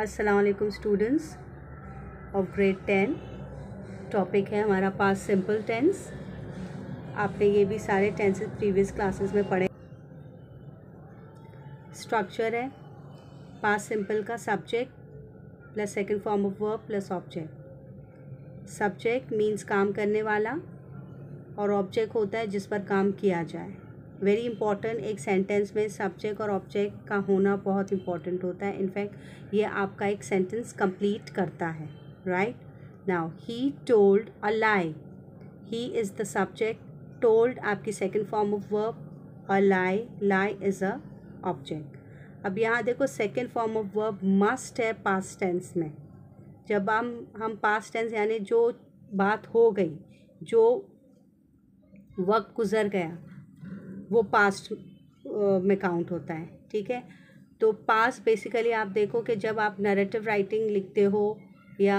अस्सलाम students of grade ten topic है हमारा पास सिंपल टेंस आपने ये भी सारे टेंसेस प्रीवियस क्लासेस में पढ़े स्ट्रक्चर है पास सिंपल का subject plus second form of verb plus object subject means काम करने वाला और ऑब्जेक्ट होता है जिस पर काम किया जाए वेरी इंपॉर्टेंट एक सेंटेंस में सब्जेक्ट और ऑब्जेक्ट का होना बहुत इंपॉर्टेंट होता है इनफैक्ट ये आपका एक सेंटेंस कंप्लीट करता है right now he told a lie he is the subject told आपकी second form of verb a lie lie is a object अब यहाँ देखो second form of verb must है पास्ट टेंस में जब हम हम पास्ट टेंस यानी जो बात हो गई जो वक्त गुज़र गया वो पास्ट में काउंट होता है ठीक है तो पास्ट बेसिकली आप देखो कि जब आप नरेटिव राइटिंग लिखते हो या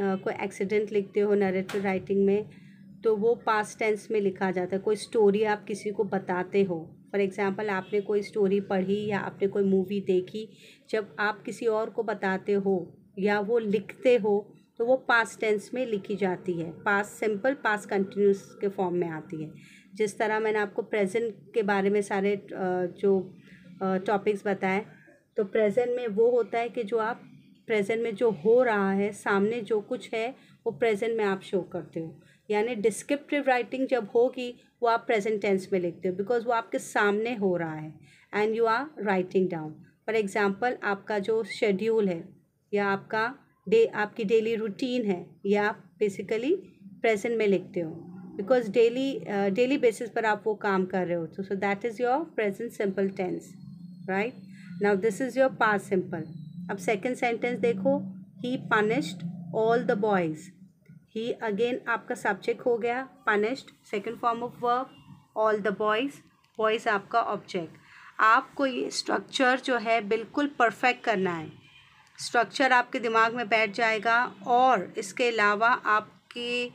कोई एक्सीडेंट लिखते हो नरेटिव राइटिंग में तो वो पास्ट टेंस में लिखा जाता है कोई स्टोरी आप किसी को बताते हो फॉर एग्ज़ाम्पल आपने कोई स्टोरी पढ़ी या आपने कोई मूवी देखी जब आप किसी और को बताते हो या वो लिखते हो तो वो पास्ट टेंस में लिखी जाती है पास सिंपल पास कंटिन्यूस के फॉर्म में आती है जिस तरह मैंने आपको प्रेजेंट के बारे में सारे जो टॉपिक्स बताए तो प्रेजेंट में वो होता है कि जो आप प्रेजेंट में जो हो रहा है सामने जो कुछ है वो प्रेजेंट में आप शो करते हो यानी डिस्क्रिप्टिव राइटिंग जब होगी वो आप प्रेजेंट टेंस में लिखते हो बिकॉज वो आपके सामने हो रहा है and you are writing down for example आपका जो शेड्यूल है या आपका डे दे, आपकी डेली रूटीन है या आप बेसिकली प्रेजेंट में लिखते हो बिकॉज डेली डेली बेसिस पर आप वो काम कर रहे हो तो so that is your present simple tense right now this is your past simple अब सेकेंड सेंटेंस देखो he punished all the boys he again आपका सब्जेक्ट हो गया punished second form of work all the boys boys आपका object आपको ये structure जो है बिल्कुल परफेक्ट करना है स्ट्रक्चर आपके दिमाग में बैठ जाएगा और इसके अलावा आपकी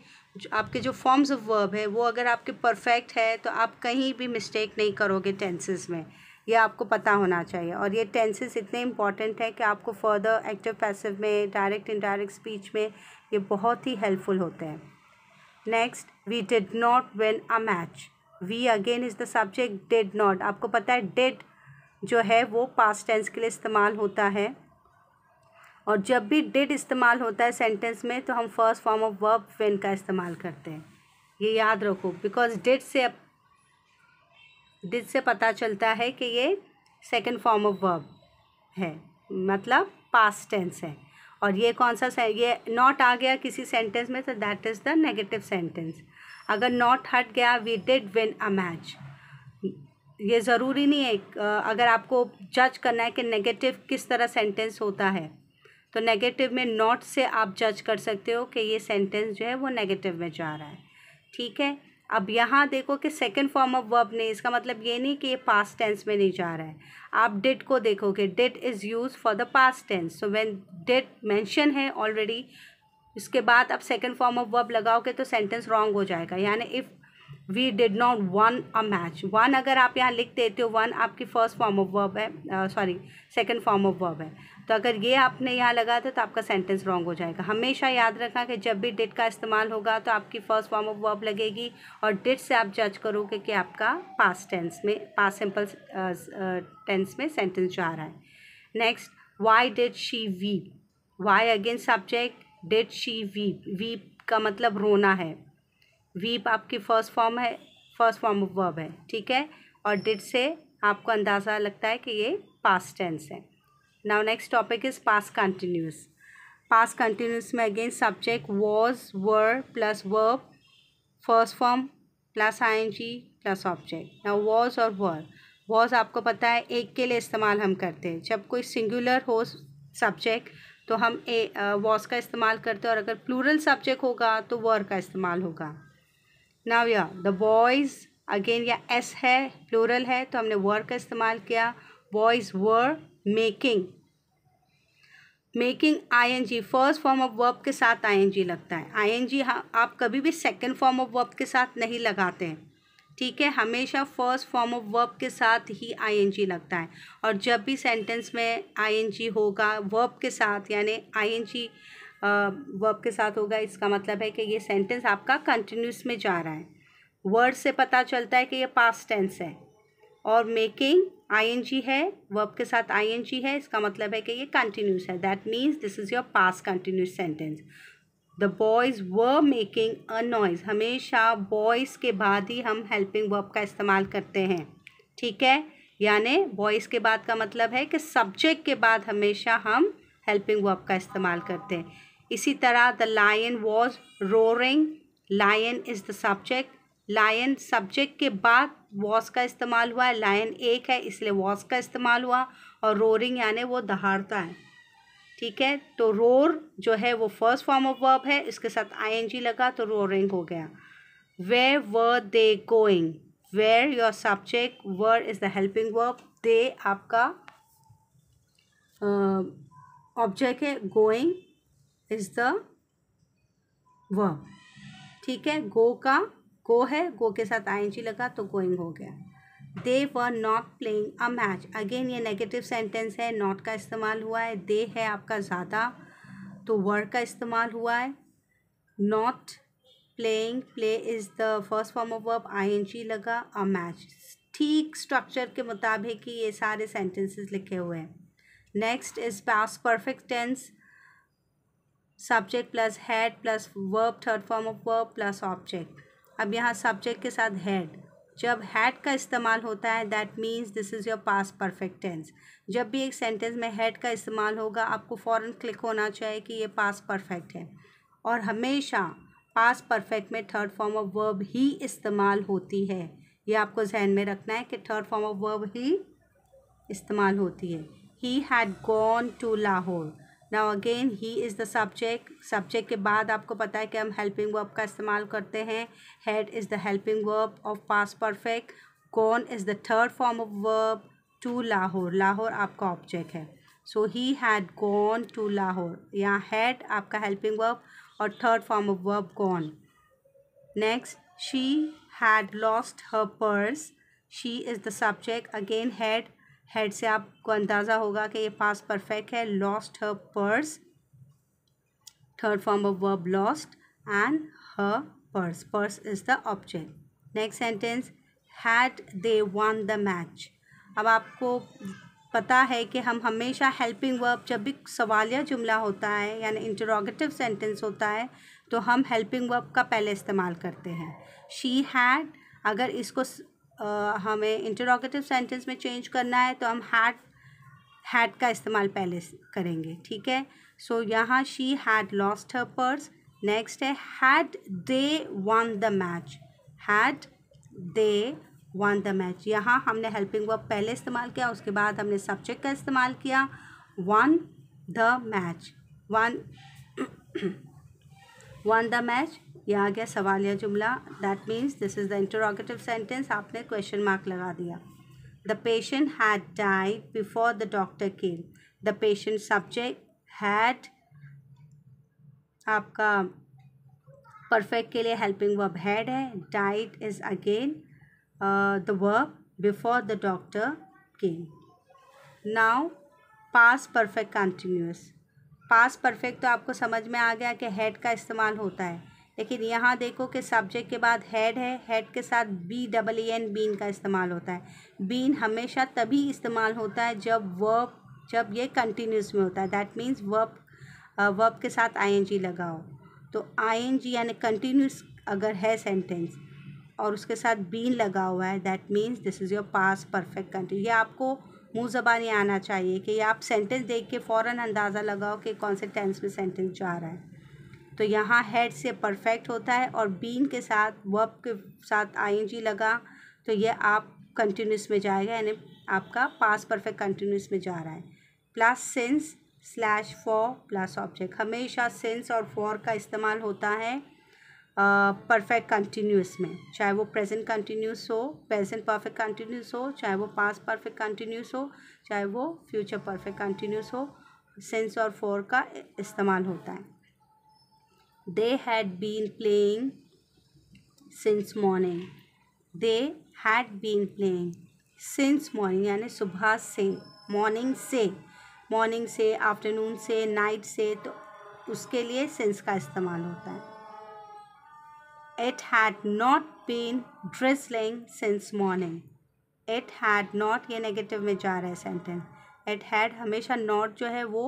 आपके जो फॉर्म्स ऑफ वर्ब है वो अगर आपके परफेक्ट है तो आप कहीं भी मिस्टेक नहीं करोगे टेंसेस में ये आपको पता होना चाहिए और ये टेंसेस इतने इम्पॉर्टेंट है कि आपको फर्दर एक्टिव पैसिव में डायरेक्ट इनडायरेक्ट स्पीच में ये बहुत ही हेल्पफुल होते हैं next we did not win a match we again is the subject did not आपको पता है डिड जो है वो पास्ट टेंस के लिए इस्तेमाल होता है और जब भी डिड इस्तेमाल होता है सेंटेंस में तो हम first form of verb win का इस्तेमाल करते हैं ये याद रखो बिकॉज डिड से डिड से पता चलता है कि ये सेकेंड फॉर्म ऑफ वर्ब है मतलब पास्ट टेंस है और ये कौन सा ये नॉट आ गया किसी सेंटेंस में तो that is the negative sentence अगर नॉट हट गया we did win a match ये ज़रूरी नहीं है अगर आपको जज करना है कि नेगेटिव किस तरह सेंटेंस होता है तो नेगेटिव में नॉट से आप जज कर सकते हो कि ये सेंटेंस जो है वो नेगेटिव में जा रहा है ठीक है अब यहाँ देखो कि सेकेंड फॉर्म ऑफ वर्ब नहीं इसका मतलब ये नहीं कि ये पास्ट टेंस में नहीं जा रहा है आप डिट को देखोगे did is use for the past tense so when did mention है ऑलरेडी इसके बाद अब सेकेंड फॉर्म ऑफ वर्ब लगाओगे तो सेंटेंस रॉन्ग हो जाएगा यानी if we did not won a match won अगर आप यहाँ लिख देते हो वन आपकी फर्स्ट फॉर्म ऑफ वर्ब है sorry second form of verb है तो अगर ये आपने यहाँ लगा था तो आपका सेंटेंस रॉन्ग हो जाएगा हमेशा याद रखना कि जब भी डिट का इस्तेमाल होगा तो आपकी फर्स्ट फॉर्म ऑफ वर्ब लगेगी और डिट से आप जज करोगे कि आपका पास टेंस में पास सिंपल टेंस में सेंटेंस जा रहा है next why did she weep why again subject did she weep weep का मतलब रोना है वीप आपकी फर्स्ट फॉर्म है फर्स्ट फॉर्म ऑफ वर्ब है ठीक है और डिड से आपको अंदाज़ा लगता है कि ये पास्ट टेंस है now next topic is past continuous past continuous में again subject was were plus verb first form plus I N G plus object now was और वर वॉज आपको पता है एक के लिए इस्तेमाल हम करते हैं जब कोई सिंगुलर हो सब्जेक्ट तो हम ए वॉज का इस्तेमाल करते हैं और अगर प्लूरल सब्जेक्ट होगा तो वर का इस्तेमाल होगा नाव या द बॉयज़ अगेन या एस है प्लूरल है तो हमने वर का इस्तेमाल किया boys were making making I N G first form of verb के साथ आई एन जी लगता है आई एन जी आप कभी भी सेकेंड फॉर्म ऑफ वर्ब के साथ नहीं लगाते हैं ठीक है हमेशा फर्स्ट फॉर्म ऑफ वर्ब के साथ ही जी लगता है और जब भी सेंटेंस में जी होगा वर्ब के साथ यानी जी वर्ब के साथ होगा इसका मतलब है कि ये सेंटेंस आपका कंटिन्यूस में जा रहा है वर्ड से पता चलता है कि ये पास्ट टेंस है और मेकिंग आईएनजी है वर्ब के साथ आईएनजी है इसका मतलब है कि ये कंटिन्यूस है that means this is your past continuous sentence the boys were making a noise हमेशा बॉयज़ के बाद ही हम हेल्पिंग वर्ब का इस्तेमाल करते हैं ठीक है यानि बॉयज़ के बाद का मतलब है कि सब्जेक्ट के बाद हमेशा हम हेल्पिंग वर्ब का इस्तेमाल करते हैं इसी तरह the lion was roaring lion is the subject lion subject के बाद वॉस का इस्तेमाल हुआ है लायन एक है इसलिए वॉस का इस्तेमाल हुआ और रोरिंग यानि वो दहाड़ता है ठीक है तो रोर जो है वो फर्स्ट फॉर्म ऑफ वर्ब है इसके साथ आई लगा तो रोरिंग हो गया where were they going where your subject were is the helping verb they आपका ऑब्जेक्ट है गोइंग इज द वर्ब ठीक है गो का गो है गो के साथ आई लगा तो गोइंग हो गया they were not playing a match again ये नेगेटिव सेंटेंस है नॉट का इस्तेमाल हुआ है दे है आपका ज़्यादा तो वर्ड का इस्तेमाल हुआ है not playing play is the first form of verb I N G लगा अ मैच ठीक स्ट्रक्चर के मुताबिक ही ये सारे सेंटेंसेस लिखे हुए हैं next is past perfect tense subject plus had plus verb third form of verb plus object अब यहाँ सब्जेक्ट के साथ हैड जब हैड का इस्तेमाल होता है that means this is your past perfect tense जब भी एक सेंटेंस में हैड का इस्तेमाल होगा आपको फ़ौरन क्लिक होना चाहिए कि ये पास परफेक्ट है और हमेशा पास परफेक्ट में थर्ड फॉर्म ऑफ वर्ब ही इस्तेमाल होती है ये आपको जहन में रखना है कि थर्ड फॉर्म ऑफ वर्ब ही इस्तेमाल होती है he had gone to Lahore now again he is the subject subject के बाद आपको पता है कि हम हेल्पिंग वर्ब का इस्तेमाल करते हैं had is the helping verb of past perfect gone is the third form of verb to Lahore Lahore आपका ऑब्जेक्ट है so he had gone to Lahore यहाँ हैड आपका हेल्पिंग वर्ब और third form of verb gone next she had lost her purse she is the subject again had had से आपको अंदाज़ा होगा कि ये पास परफेक्ट है lost her purse third form of verb lost and her purse purse is the object next sentence had they won the match अब आपको पता है कि हम हमेशा हेल्पिंग वर्ब जब भी सवालिया जुमला होता है यानी इंटरोगेटिव सेंटेंस होता है तो हम हेल्पिंग वर्ब का पहले इस्तेमाल करते हैं शी हैड अगर इसको uh, हमें इंटरोगेटिव सेंटेंस में चेंज करना है तो हम हैड हैड का इस्तेमाल पहले करेंगे ठीक है सो so, यहाँ she had lost her purse next है had they won the match had they won the match यहाँ हमने हेल्पिंग वर्ब पहले इस्तेमाल किया उसके बाद हमने सब्जेक्ट का इस्तेमाल किया won the match won won the match ये आ गया सवाल या जुमला that means this is the interrogative sentence आपने क्वेश्चन मार्क लगा दिया the patient had died before the doctor came the patient subject had आपका परफेक्ट के लिए हेल्पिंग वर्ब हैड है died is again the verb before the doctor came now past perfect continuous past perfect तो आपको समझ में आ गया कि हेड का इस्तेमाल होता है लेकिन यहाँ देखो कि सब्जेक्ट के बाद हेड है हेड के साथ B double E N been का इस्तेमाल होता है बीन हमेशा तभी इस्तेमाल होता है जब वर्ब जब ये कंटिन्यूस में होता है दैट मीन्स वर्ब वर्ब के साथ आईएनजी लगाओ तो आईएनजी यानी कंटिन्यूस अगर है सेंटेंस और उसके साथ बीन लगा हुआ है that means this is your past perfect continue ये आपको मुँह ज़बानी आना चाहिए कि आप सेंटेंस देख के फ़ौर अंदाज़ा लगाओ कि कौन से टेंस में सेंटेंस जा रहा है तो यहाँ हेड से परफेक्ट होता है और बीन के साथ वर्ब के साथ आईएनजी लगा तो ये आप कंटिन्यूस में जाएगा यानी आपका पास परफेक्ट कंटिन्यूस में जा रहा है plus since slash for plus object हमेशा सेंस और फॉर का इस्तेमाल होता है परफेक्ट uh, कंटिन्यूस में चाहे वो प्रेजेंट कंटिन्यूस हो प्रेजेंट परफेक्ट कंटिन्यूस हो चाहे वो पास परफेक्ट कंटिन्यूस हो चाहे वो फ्यूचर परफेक्ट कंटिन्यूस हो सेंस और फोर का इस्तेमाल होता है They had been playing since morning. They had been playing since morning यानी सुबह से morning से morning से afternoon से night से तो उसके लिए since का इस्तेमाल होता है It had not been drizzling since morning. It had not ये नेगेटिव में जा रहा है सेंटेंस It had हमेशा not जो है वो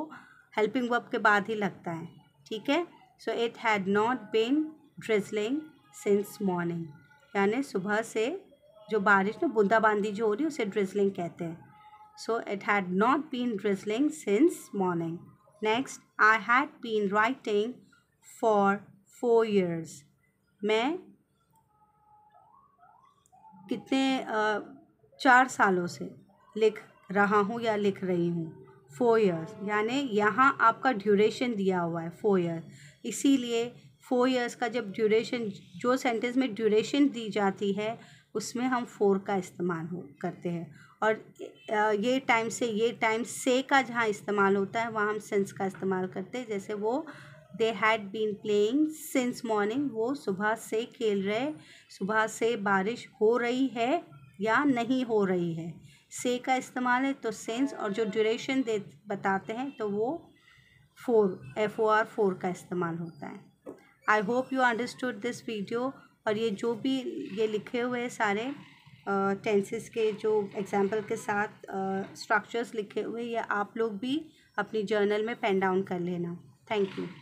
हेल्पिंग वर्ब के बाद ही लगता है ठीक है so it had not been drizzling since morning यानी सुबह से जो बारिश में बूंदाबांदी जो हो रही है उसे ड्रिजलिंग कहते हैं so it had not been drizzling since morning next I had been writing for four years मैं कितने चार सालों से लिख रहा हूँ या लिख रही हूँ फोर ईयर्स यानी यहाँ आपका ड्यूरेशन दिया हुआ है फोर ईयर्स इसीलिए फोर इयर्स का जब ड्यूरेशन जो सेंटेंस में ड्यूरेशन दी जाती है उसमें हम फोर का इस्तेमाल हो करते हैं और ये टाइम से ये टाइम से का जहाँ इस्तेमाल होता है वहाँ हम सेंस का इस्तेमाल करते हैं जैसे वो they had been playing since morning वो सुबह से खेल रहे सुबह से बारिश हो रही है या नहीं हो रही है से का इस्तेमाल है तो सेंस और जो ड्यूरेशन दे बताते हैं तो वो for F O R for का इस्तेमाल होता है I hope you understood this video और ये जो भी ये लिखे हुए सारे टेंसेस के जो एग्जाम्पल के साथ स्ट्रक्चर्स लिखे हुए ये आप लोग भी अपनी जर्नल में पेन डाउन कर लेना थैंक यू